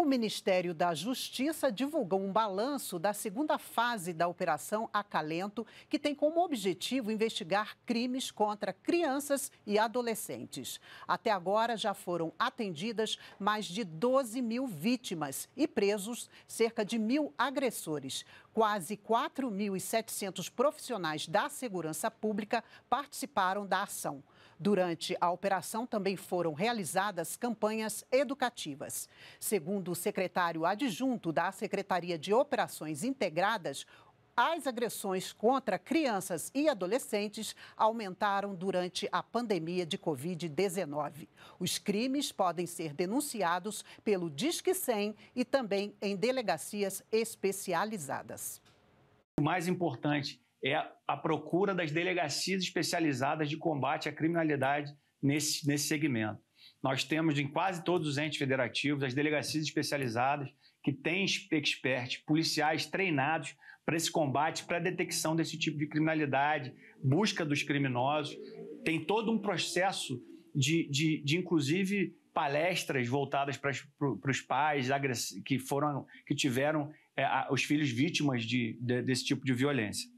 O Ministério da Justiça divulgou um balanço da segunda fase da Operação Acalento, que tem como objetivo investigar crimes contra crianças e adolescentes. Até agora já foram atendidas mais de 12 mil vítimas e presos cerca de mil agressores. Quase 4.700 profissionais da segurança pública participaram da ação. Durante a operação também foram realizadas campanhas educativas. Segundo o secretário adjunto da Secretaria de Operações Integradas, as agressões contra crianças e adolescentes aumentaram durante a pandemia de Covid-19. Os crimes podem ser denunciados pelo Disque 100 e também em delegacias especializadas. O mais importante é a procura das delegacias especializadas de combate à criminalidade nesse, nesse segmento. Nós temos em quase todos os entes federativos as delegacias especializadas que têm expertos, policiais treinados para esse combate, para a detecção desse tipo de criminalidade, busca dos criminosos. Tem todo um processo de, de, de inclusive, palestras voltadas para, para os pais que foram que tiveram é, os filhos vítimas de, de, desse tipo de violência.